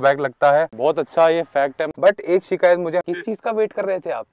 drawback लगता है बहुत अच्छा ये फैक्ट है बट एक शिकायत मुझे किस चीज का वेट कर रहे थे आप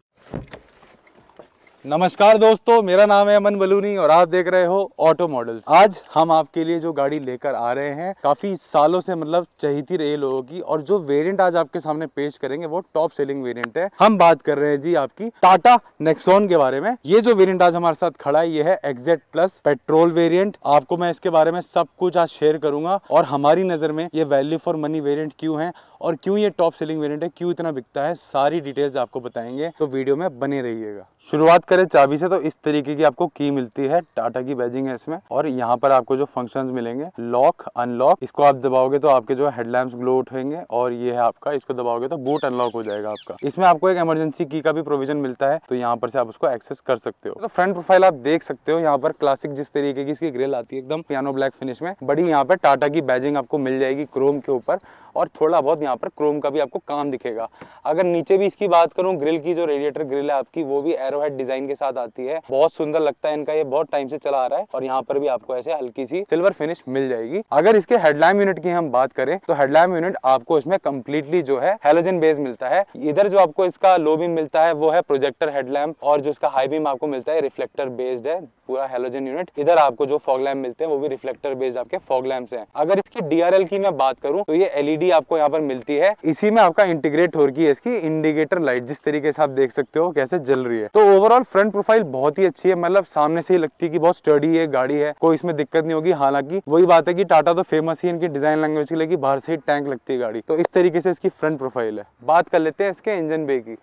नमस्कार दोस्तों मेरा नाम है अमन बलूनी और आप देख रहे हो ऑटो मॉडल्स आज हम आपके लिए जो गाड़ी लेकर आ रहे हैं काफी सालों से मतलब चहती रही लोगों की और जो वेरिएंट आज आपके सामने पेश करेंगे वो टॉप सेलिंग वेरिएंट है हम बात कर रहे हैं जी आपकी टाटा नेक्सोन के बारे में ये जो वेरियंट आज हमारे साथ खड़ा है ये है एग्जेट प्लस पेट्रोल वेरियंट आपको मैं इसके बारे में सब कुछ आज शेयर करूंगा और हमारी नजर में ये वैल्यू फॉर मनी वेरियंट क्यूँ है और क्यों ये टॉप सेलिंग वेरियंट है क्यूँ इतना बिकता है सारी डिटेल्स आपको बताएंगे तो वीडियो में बने रहिएगा शुरुआत कर करें चाबी से तो इस तरीके की आपको की मिलती है टाटा की बैजिंग है इसमें और यहाँ पर आपको जो फंक्शन मिलेंगे लॉक अनलॉक इसको आप दबाओगे तो आपके जो हेडलैम्प ग्लो उठेंगे और ये है आपका इसको दबाओगे तो बूट अनलॉक हो जाएगा आपका इसमें आपको एक इमरजेंसी की का भी प्रोविजन मिलता है तो यहाँ पर से आप उसको एक्सेस कर सकते हो तो फ्रंट प्रोफाइल आप देख सकते हो यहाँ पर क्लासिक जिस तरीके की इसकी ग्रिल आती है एकदम पियानो ब्लैक फिनिश में बड़ी यहाँ पर टाटा की बैजिंग आपको मिल जाएगी क्रोम के ऊपर और थोड़ा बहुत यहाँ पर क्रोम का भी आपको काम दिखेगा अगर नीचे भी इसकी बात करूँ ग्रिल की जो रेडिएटर ग्रिल है आपकी वो भी एरो डिजाइन के साथ आती है बहुत सुंदर लगता है इनका ये बहुत टाइम से चला आ रहा है और यहाँ पर भी आपको ऐसे हल्की सी सिल्वर फिनिश मिल जाएगी अगर इसके हेडलैम्प यूनिट की हम बात करें तो हेडलैम्प यूनिट आपको इसमें कम्प्लीटली जो है हेलोजन बेस मिलता है इधर जो आपको इसका लो बीम मिलता है वो है प्रोजेक्टर हेडलैम्प और जो इसका हाई बीम आपको मिलता है रिफ्लेक्टर बेस्ड है पूरा हेलोजन यूनिट इधर आपको जो फॉग लैम्प मिलते हैं वो भी रिफ्लेक्टर बेस्ड आपके फॉग लैम्प है अगर इसकी डीआरएल की मैं बात करूँ तो ये एलईडी भी आपको यहाँ पर मिलती है इसी में आपका इंटीग्रेट हो रही है इसकी इंडिकेटर लाइट जिस तरीके से आप देख सकते हो कैसे जल रही है तो ओवरऑल फ्रंट प्रोफाइल बहुत ही अच्छी है मतलब सामने से ही लगती है कि बहुत स्टडी है गाड़ी है कोई इसमें दिक्कत नहीं होगी हालांकि वही बात है कि टाटा तो फेमस ही इनकी डिजाइन लैंग्वेज की लगी बाहर से ही टैंक लगती है गाड़ी तो इस तरीके से इसकी फ्रंट प्रोफाइल है बात कर लेते हैं इसके इंजन बे की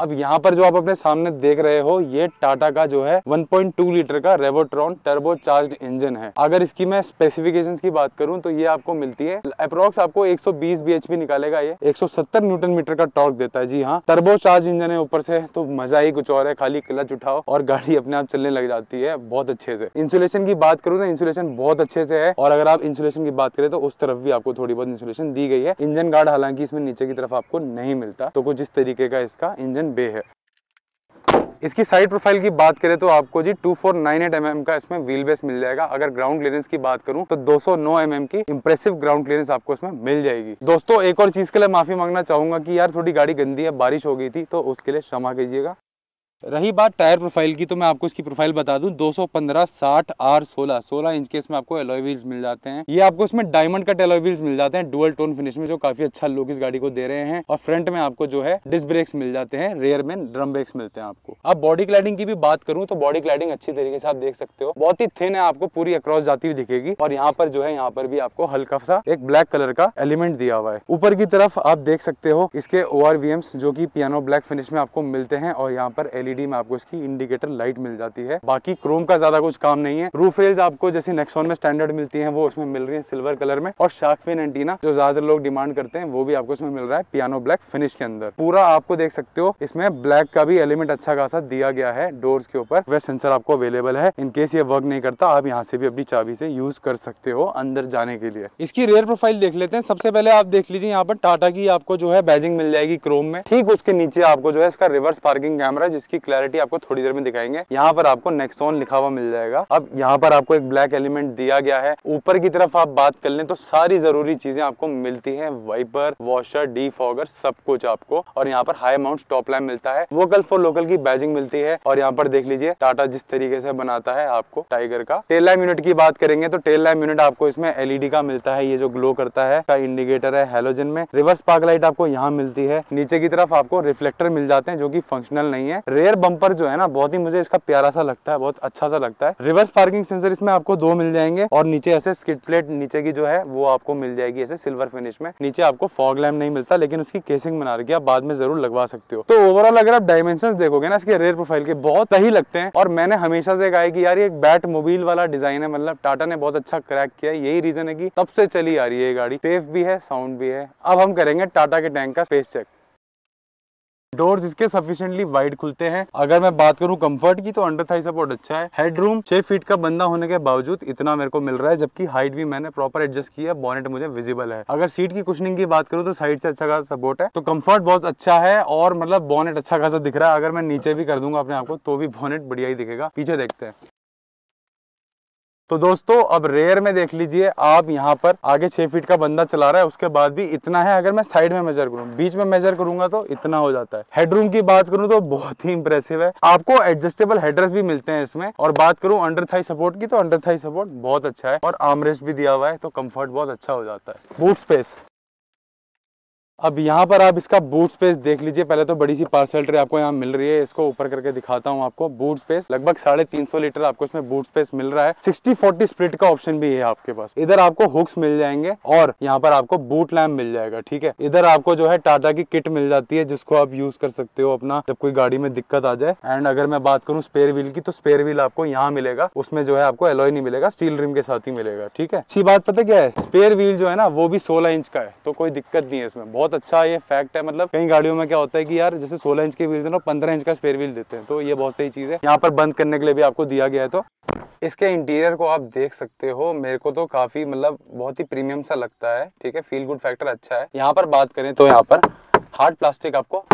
अब यहाँ पर जो आप अपने सामने देख रहे हो ये टाटा का जो है 1.2 लीटर का रेवोट्रॉन टर्बो चार्ज इंजन है अगर इसकी मैं स्पेसिफिकेशंस की बात करूं तो ये आपको मिलती है अप्रोक्स आपको 120 बीएचपी निकालेगा ये 170 न्यूटन मीटर का टॉर्क देता है जी हाँ टर्बो चार्ज इंजन है ऊपर से तो मजा ही कुछ और है खाली क्लच उठाओ और गाड़ी अपने आप चलने लग जाती है बहुत अच्छे से इंसुलेशन की बात करूँ तो इंसुलेशन बहुत अच्छे से है और अगर आप इंसुलेशन की बात करें तो उस तरफ भी आपको थोड़ी बहुत इंसुलेशन दी गई है इंजन गार्ड हालांकि इसमें नीचे की तरफ आपको नहीं मिलता तो कुछ इस तरीके का इसका इंजन बे है इसकी साइड प्रोफाइल की बात करें तो आपको जी 2498 फोर mm का इसमें व्हील बेस मिल जाएगा अगर ग्राउंड क्लियरेंस की बात करूं तो 209 सौ mm की इंप्रेसिव ग्राउंड क्लियरेंस आपको इसमें मिल जाएगी दोस्तों एक और चीज के लिए माफी मांगना चाहूंगा कि यार थोड़ी गाड़ी गंदी है बारिश हो गई थी तो उसके लिए क्षमा कीजिएगा रही बात टायर प्रोफाइल की तो मैं आपको इसकी प्रोफाइल बता दूं 215 60 आर 16 सोलह इंच के इसमें आपको एलॉय व्हील्स मिल जाते हैं ये आपको इसमें डायमंड कट एलॉय व्हील्स मिल जाते हैं डुअल टोन फिनिश में जो काफी अच्छा लुक इस गाड़ी को दे रहे हैं और फ्रंट में आपको जो है डिस्क ब्रेक्स मिल जाते हैं रेयर में ड्रम ब्रेक्स मिलते हैं आपको अब बॉडी क्लाइडिंग की भी बात करूँ तो बॉडी क्लाइडिंग अच्छी तरीके से आप देख सकते हो बहुत ही थिन है आपको पूरी अक्रॉस जाती हुई दिखेगी और यहाँ पर जो है यहाँ पर भी आपको हल्का सा एक ब्लैक कलर का एलिमेंट दिया हुआ है ऊपर की तरफ आप देख सकते हो इसके ओ जो की पियानो ब्लैक फिनिश में आपको मिलते हैं और यहाँ पर एलई एलईडी में आपको इसकी इंडिकेटर लाइट मिल जाती है बाकी क्रोम का ज्यादा कुछ काम नहीं है रूफ रेल्स आपको जैसे नेक्सॉन में स्टैंडर्ड मिलती है वो उसमें मिल रही है सिल्वर कलर में और शार्कफिन एंटीना जो ज्यादा लोग डिमांड करते हैं वो भी आपको इसमें मिल रहा है पियानो ब्लैक फिनिश के अंदर पूरा आपको देख सकते हो इसमें ब्लैक का भी एलिमेंट अच्छा खासा दिया गया है डोर्स के ऊपर वह सेंसर आपको अवेलेबल है इनकेस ये वर्क नहीं करता आप यहाँ से भी अपनी चाबी से यूज कर सकते हो अंदर जाने के लिए इसकी रेयर प्रोफाइल देख लेते हैं सबसे पहले आप देख लीजिए यहाँ पर टाटा की आपको जो है बैजिंग मिल जाएगी क्रोम में ठीक उसके नीचे आपको जो है इसका रिवर्स पार्किंग कैमरा जिसकी क्लैरिटी आपको थोड़ी देर में दिखाएंगे यहाँ पर आपको नेक्सोन लिखा हुआ मिल जाएगा अब यहाँ पर आपको एक ब्लैक एलिमेंट दिया गया है ऊपर की तरफ आप बात कर ले तो सारी जरूरी चीजें आपको मिलती है वाइपर वॉशर डी फॉगर सब कुछ आपको और यहाँ पर हाई अमाउंट टॉप लाइन मिलता है वोकल फॉर लोकल की बैजिंग मिलती है और यहाँ पर देख लीजिए टाटा जिस तरीके से बनाता है आपको टाइगर का टेल लाइन यूनिट की बात करेंगे तो टेल लाइन यूनिट आपको इसमें एलईडी का मिलता है ये जो ग्लो करता है का इंडिकेटर है हेलोजन में रिवर्स पार्क लाइट आपको यहाँ मिलती है नीचे की तरफ आपको रिफ्लेक्टर मिल जाते हैं जो की फंक्शनल नहीं है रेयर रियर बम्पर जो है ना बहुत ही मुझे इसका प्यारा सा लगता है बहुत अच्छा सा लगता है रिवर्स पार्किंग सेंसर इसमें आपको दो मिल जाएंगे और नीचे ऐसे स्किट प्लेट नीचे की जो है वो आपको मिल जाएगी ऐसे सिल्वर फिनिश में नीचे आपको फॉग लैम्प नहीं मिलता लेकिन उसकी केसिंग बना रखी आप बाद में जरूर लगवा सकते हो तो ओवरऑल अगर आप डायमेंशन देखोगे ना इसके रेयर प्रोफाइल के बहुत सही लगते हैं और मैंने हमेशा से कहा कि यार ये बैट मोबाइल वाला डिजाइन है मतलब टाटा ने बहुत अच्छा क्रैक किया यही रीजन है की तब से चली आ रही है गाड़ी सेफ भी है साउंड भी है अब हम करेंगे टाटा के टैंक का स्पेस चेक डोर्स इसके सफिशियंटली वाइड खुलते हैं अगर मैं बात करूं कंफर्ट की तो अंडर थाई सपोर्ट अच्छा है हेडरूम छह फीट का बंदा होने के बावजूद इतना मेरे को मिल रहा है जबकि हाइट भी मैंने प्रॉपर एडजस्ट किया बॉनेट मुझे विजिबल है अगर सीट की कुशनिंग की बात करूँ तो साइड से अच्छा खासा सपोर्ट है तो कम्फर्ट बहुत अच्छा है और मतलब बॉनेट अच्छा खासा दिख रहा है अगर मैं नीचे भी कर दूंगा अपने आपको तो भी बॉनेट बढ़िया ही दिखेगा पीछे देखते हैं तो दोस्तों अब रेयर में देख लीजिए आप यहाँ पर आगे छह फीट का बंदा चला रहा है उसके बाद भी इतना है अगर मैं साइड में मेजर करूँ बीच में मेजर करूंगा तो इतना हो जाता है हेडरूम की बात करूँ तो बहुत ही इंप्रेसिव है आपको एडजस्टेबल हेडरेस भी मिलते हैं इसमें और बात करूँ अंडर थाई सपोर्ट की तो अंडर थाई सपोर्ट बहुत अच्छा है और आमरेस्ट भी दिया हुआ है तो कम्फर्ट बहुत अच्छा हो जाता है बूट स्पेस अब यहाँ पर आप इसका बूट स्पेस देख लीजिए पहले तो बड़ी सी पार्सल ट्रे आपको यहाँ मिल रही है इसको ऊपर करके दिखाता हूँ आपको बूट स्पेस लगभग साढ़े तीन सौ लीटर आपको इसमें बूट स्पेस मिल रहा है सिक्सटी फोर्टी स्प्लिट का ऑप्शन भी है आपके पास इधर आपको हुक्स मिल जाएंगे और यहाँ पर आपको बूट लैम्प मिल जाएगा ठीक है इधर आपको जो है टाटा की किट मिल जाती है जिसको आप यूज कर सकते हो अपना जब कोई गाड़ी में दिक्कत आ जाए एंड अगर मैं बात करूँ स्पेयर व्हील की तो स्पेयर व्हील आपको यहाँ मिलेगा उसमें जो है आपको एलोय नहीं मिलेगा स्टील रिम के साथ ही मिलेगा ठीक है अच्छी बात पता क्या है स्पेयर व्हील जो है ना वो भी सोलह इंच का है तो कोई दिक्कत नहीं है इसमें बहुत अच्छा ये फैक्ट है मतलब कई गाड़ियों में क्या होता है कि यार जैसे सोलह इंच के व्हील देते पंद्रह इंच का स्पेयर व्हील देते हैं तो ये बहुत सही चीज़ है यहाँ पर बंद करने के लिए भी आपको दिया गया है तो इसके इंटीरियर को आप देख सकते हो मेरे को तो काफी मतलब बहुत ही प्रीमियम सा लगता है ठीक है फील गुड फैक्टर अच्छा है यहाँ पर बात करें तो यहाँ पर हार्ड प्लास्टिक आपको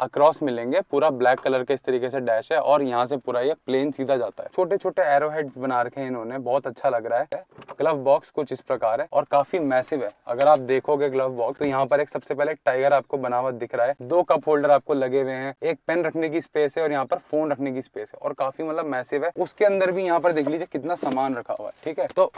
अक्रॉस मिलेंगे पूरा ब्लैक कलर का इस तरीके से डैश है और यहाँ से पूरा ये प्लेन सीधा जाता है छोटे छोटे एरो हेड्स बना रखे हैं इन्होंने बहुत अच्छा लग रहा है ग्लव बॉक्स कुछ इस प्रकार है और काफी मैसिव है अगर आप देखोगे ग्लव बॉक्स तो यहाँ पर एक सबसे पहले टाइगर आपको बना हुआ दिख रहा है दो कप होल्डर आपको लगे हुए हैं एक पेन रखने की स्पेस है और यहाँ पर फोन रखने की स्पेस है और काफी मतलब मैसिव है उसके अंदर भी यहाँ पर देख लीजिए कितना सामान रखा हुआ है ठीक है तो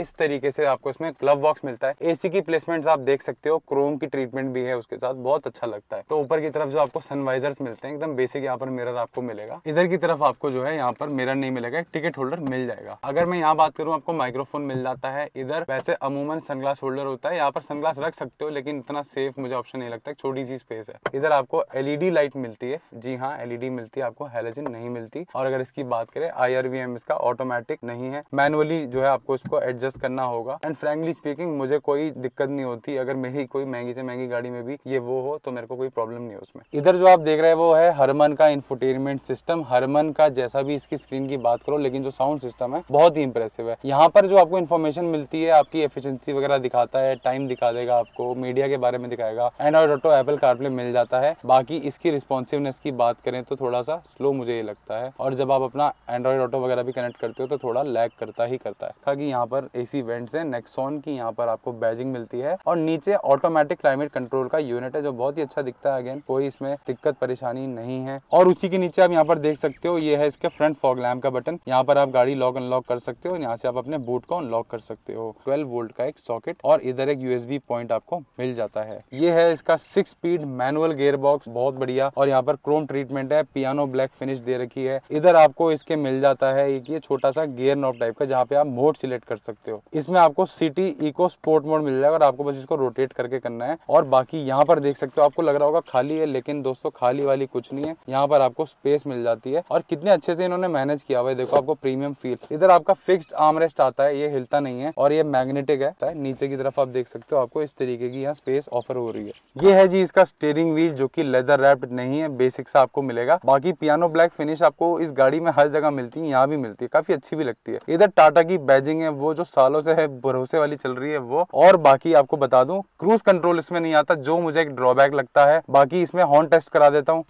इस तरीके से आपको इसमें ग्लव बॉक्स मिलता है एसी की प्लेसमेंट्स आप देख सकते हो क्रोम की ट्रीटमेंट भी है उसके साथ बहुत अच्छा लगता है तो ऊपर की तरफ जो आप आपको सनवाइजर्स मिलते हैं एकदम बेसिक यहाँ पर मिरर आपको मिलेगा इधर की तरफ आपको जो है यहाँ पर मिरर नहीं मिलेगा एक टिकट होल्डर मिल जाएगा अगर मैं यहाँ बात करूँ आपको माइक्रोफोन मिल जाता है इधर वैसे अमूमन सनग्लास होल्डर होता है यहाँ पर सनग्लास रख सकते हो लेकिन इतना सेफ मुझे ऑप्शन नहीं लगता छोटी सी स्पेस है इधर आपको एलईडी लाइट मिलती है जी हाँ एलईडी मिलती है आपको हेलोजिन नहीं मिलती और अगर इसकी बात करें आई इसका ऑटोमेटिक नहीं है मैनुअली जो है आपको इसको एडजस्ट करना होगा एंड फ्रेंकली स्पीकिंग मुझे कोई दिक्कत नहीं होती अगर मेरी कोई महंगी से महंगी गाड़ी में भी ये वो हो तो मेरे को कोई प्रॉब्लम नहीं है उसमें इधर जो आप देख रहे हैं वो है हरमन का इंफोटेनमेंट सिस्टम हरमन का जैसा भी इसकी स्क्रीन की बात करो लेकिन जो साउंड सिस्टम है बहुत ही इंप्रेसिव है यहाँ पर जो आपको इन्फॉर्मेशन मिलती है आपकी एफिशिएंसी वगैरह दिखाता है टाइम दिखा देगा आपको मीडिया के बारे में दिखाएगा एंड्रॉइड ऑटो एपल कार्पले मिल जाता है बाकी इसकी रिस्पॉन्सिवनेस की बात करें तो थोड़ा सा स्लो मुझे ये लगता है और जब आप अपना एंड्रॉइड ऑटो वगैरह भी कनेक्ट करते हो तो थोड़ा लैक करता ही करता है ताकि यहाँ पर एसी वेंट्स है नेक्सॉन की यहाँ पर आपको बैजिंग मिलती है और नीचे ऑटोमेटिक क्लाइमेट कंट्रोल का यूनिट है जो बहुत ही अच्छा दिखता है अगेन कोई इसमें में दिक्कत परेशानी नहीं है और उसी के नीचे आप यहाँ पर देख सकते हो ये है इसके फ्रंट फॉग लैम्प का बटन यहाँ पर आप गाड़ी लॉक अनलॉक कर सकते हो यहाँ से आप अपने बूट को अनलॉक कर सकते हो ट्वेल्व वोल्ट का एक सॉकेट और इधर एक यूएसबी पॉइंट आपको मिल जाता है ये है इसका six speed manual gear box बहुत बढ़िया और यहाँ पर क्रोम ट्रीटमेंट है पियानो ब्लैक फिनिश दे रखी है इधर आपको इसके मिल जाता है एक ये छोटा सा गियर नॉप टाइप का जहाँ पे आप मोड सिलेक्ट कर सकते हो इसमें आपको सिटी इको स्पोर्ट मोड मिल जाएगा और आपको बस इसको रोटेट करके करना है और बाकी यहाँ पर देख सकते हो आपको लग रहा होगा खाली है लेकिन दोस्तों खाली वाली कुछ नहीं है यहाँ पर आपको स्पेस मिल जाती है और कितने अच्छे से इन्होंने मैनेज किया हुआ है देखो आपको प्रीमियम फील इधर आपका फिक्स आमरेस्ट आता है ये हिलता नहीं है और ये मैग्नेटिक है नीचे की तरफ आप देख सकते हो आपको इस तरीके की यहाँ स्पेस ऑफर हो रही है ये है जी इसका स्टेयरिंग व्हील जो की लेदर रैप्ड नहीं है बेसिक सा आपको मिलेगा बाकी पियानो ब्लैक फिनिश आपको इस गाड़ी में हर जगह मिलती है यहाँ भी मिलती है काफी अच्छी भी लगती है इधर टाटा की बैजिंग है वो जो सालों से है भरोसे वाली चल रही है वो और बाकी आपको बता दूं क्रूज कंट्रोल इसमें नहीं आता जो मुझे एक ड्रॉबैक लगता है बाकी इसमें हॉर्न टेस्ट करा देता हूँ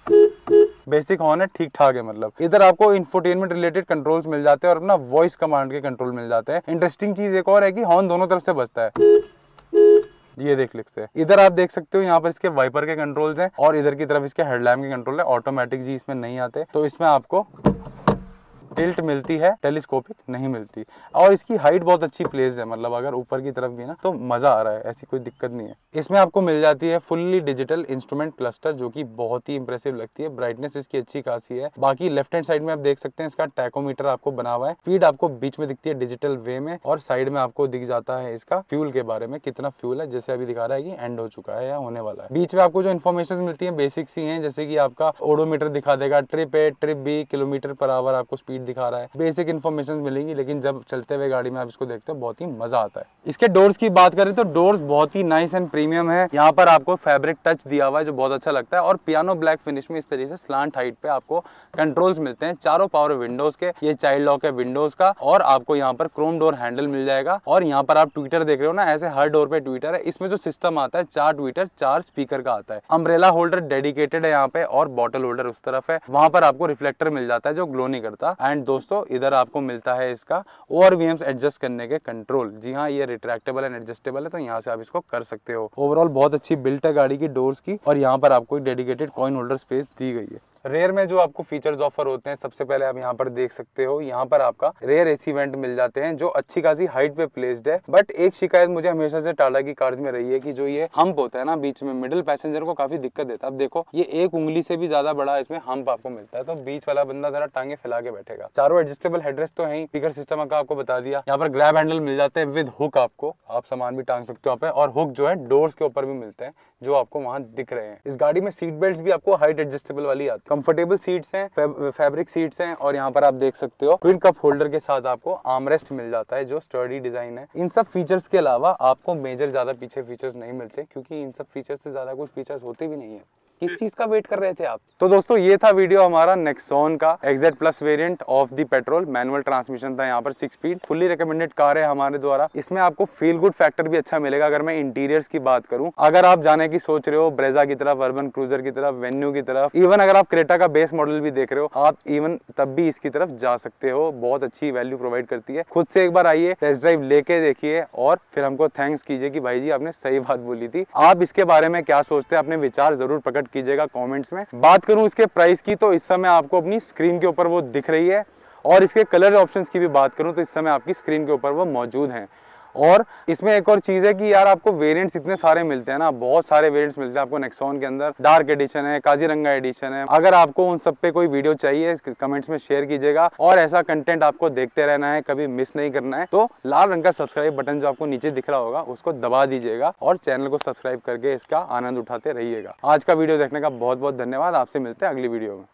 बेसिक हॉर्न है ठीक ठाक है मतलब इधर आपको इन्फोटेनमेंट रिलेटेड कंट्रोल्स मिल जाते हैं और अपना वॉइस कमांड के कंट्रोल मिल जाते हैं इंटरेस्टिंग चीज एक और है कि हॉर्न दोनों तरफ से बचता है ये देख लिखते हैं इधर आप देख सकते हो यहाँ पर इसके वाइपर के कंट्रोल्स हैं और इधर की तरफ इसके हेडलैम्प के कंट्रोल है ऑटोमेटिक जी इसमें नहीं आते तो इसमें आपको टिल्ट मिलती है टेलीस्कोपिक नहीं मिलती और इसकी हाइट बहुत अच्छी प्लेस है मतलब अगर ऊपर की तरफ भी ना तो मज़ा आ रहा है ऐसी कोई दिक्कत नहीं है इसमें आपको मिल जाती है फुल्ली डिजिटल इंस्ट्रूमेंट क्लस्टर जो कि बहुत ही इंप्रेसिव लगती है ब्राइटनेस इसकी अच्छी खासी है बाकी लेफ्ट हैंड साइड में आप देख सकते हैं इसका टैकोमीटर आपको बना हुआ है स्पीड आपको बीच में दिखती है डिजिटल वे में और साइड में आपको दिख जाता है इसका फ्यूल के बारे में कितना फ्यूल है जैसे अभी दिखा रहा है कि एंड हो चुका है या होने वाला है बीच में आपको जो इन्फॉर्मेशन मिलती है बेसिक सी है जैसे कि आपका ओडोमीटर दिखा देगा trip A trip B kilometre per hour आपको स्पीड दिखा रहा है बेसिक इन्फॉर्मेशन मिलेगी लेकिन जब चलते हुए गाड़ी में आप इसको देखते हो बहुत ही मजा आता है इसके डोर्स की बात करें तो डोर्स बहुत ही नाइस एंड प्रीमियम है यहाँ पर आपको फेब्रिक टच दिया हुआ है जो बहुत अच्छा लगता है और पियानो ब्लैक फिनिश में इस तरीके से स्लांट हाइट पे आपको कंट्रोल्स मिलते हैं चारों पावर विंडोज के ये चाइल्ड लॉक है विंडोज का और आपको यहाँ पर क्रोम डोर हैंडल मिल जाएगा और यहाँ पर आप ट्विटर देख रहे हो ना ऐसे हर डोर पे ट्विटर है इसमें जो सिस्टम आता है चार ट्विटर चार स्पीकर का आता है अम्ब्रेला होल्डर डेडिकेटेड है यहाँ पे और बॉटल होल्डर उस तरफ है वहां पर आपको रिफ्लेक्टर मिल जाता है जो ग्लो नहीं करता एंड एंड दोस्तों इधर आपको मिलता है इसका ओवर एडजस्ट करने के कंट्रोल जी हाँ ये रिट्रैक्टेबल एंड एडजस्टेबल है तो यहाँ से आप इसको कर सकते हो ओवरऑल बहुत अच्छी बिल्ट है गाड़ी की डोर्स की और यहाँ पर आपको एक डेडिकेटेड कॉइन होल्डर स्पेस दी गई है रेयर में जो आपको फीचर्स ऑफर होते हैं सबसे पहले आप यहाँ पर देख सकते हो यहाँ पर आपका रेयर एसी वेंट मिल जाते हैं जो अच्छी खासी हाइट पे प्लेस्ड है बट एक शिकायत मुझे हमेशा से टाटा की कार्स में रही है कि जो ये हम्प होता है ना बीच में मिडिल पैसेंजर को काफी दिक्कत देता है अब देखो ये एक उंगली से भी ज्यादा बड़ा इसमें हम्प आपको मिलता है तो बीच वाला बंदा जरा टांगे फैला के बैठेगा चारों एडजस्टेबल हेड्रेस तो है स्पीकर सिस्टम का आपको बता दिया यहाँ पर ग्रैब हैंडल मिल जाते हैं विद हुक आपको आप सामान भी टांग सकते हो आप पे और हुक जो है डोर्स के ऊपर भी मिलते हैं जो आपको वहां दिख रहे हैं इस गाड़ी में सीट बेल्ट भी आपको हाइट एडजस्टेबल वाली आती है कंफर्टेबल सीट्स हैं फैब्रिक सीट्स हैं और यहाँ पर आप देख सकते हो ट्विन कप होल्डर के साथ आपको आर्मरेस्ट मिल जाता है जो स्टडी डिजाइन है इन सब फीचर्स के अलावा आपको मेजर ज्यादा पीछे फीचर्स नहीं मिलते क्योंकि इन सब फीचर्स से ज्यादा कुछ फीचर्स होते भी नहीं है किस चीज का वेट कर रहे थे आप तो दोस्तों ये था वीडियो हमारा नेक्सोन का XZ plus variant of the petrol manual transmission था यहाँ पर six speed fully recommended car है हमारे द्वारा इसमें आपको फील गुड फैक्टर भी अच्छा मिलेगा अगर मैं इंटीरियर्स की बात करूं अगर आप जाने की सोच रहे हो ब्रेजा की तरफ अर्बन क्रूजर की तरफ वेन्यू की तरफ इवन अगर आप क्रेटा का बेस मॉडल भी देख रहे हो आप इवन तब भी इसकी तरफ जा सकते हो बहुत अच्छी वैल्यू प्रोवाइड करती है खुद से एक बार आइए टेस्ट ड्राइव लेके देखिए और फिर हमको थैंक्स कीजिए कि भाई जी आपने सही बात बोली थी आप इसके बारे में क्या सोचते हैं अपने विचार जरूर प्रकट कमेंट कीजिएगा कमेंट्स में बात करूं इसके प्राइस की तो इस समय आपको अपनी स्क्रीन के ऊपर वो दिख रही है और इसके कलर ऑप्शंस की भी बात करूं तो इस समय आपकी स्क्रीन के ऊपर वो मौजूद हैं और इसमें एक और चीज़ है कि यार आपको वेरिएंट्स इतने सारे मिलते हैं ना बहुत सारे वेरिएंट्स मिलते हैं आपको नेक्सॉन के अंदर डार्क एडिशन है काजीरंगा एडिशन है अगर आपको उन सब पे कोई वीडियो चाहिए कमेंट्स में शेयर कीजिएगा और ऐसा कंटेंट आपको देखते रहना है कभी मिस नहीं करना है तो लाल रंग का सब्सक्राइब बटन जो आपको नीचे दिख रहा होगा उसको दबा दीजिएगा और चैनल को सब्सक्राइब करके इसका आनंद उठाते रहिएगा आज का वीडियो देखने का बहुत बहुत धन्यवाद आपसे मिलते हैं अगली वीडियो में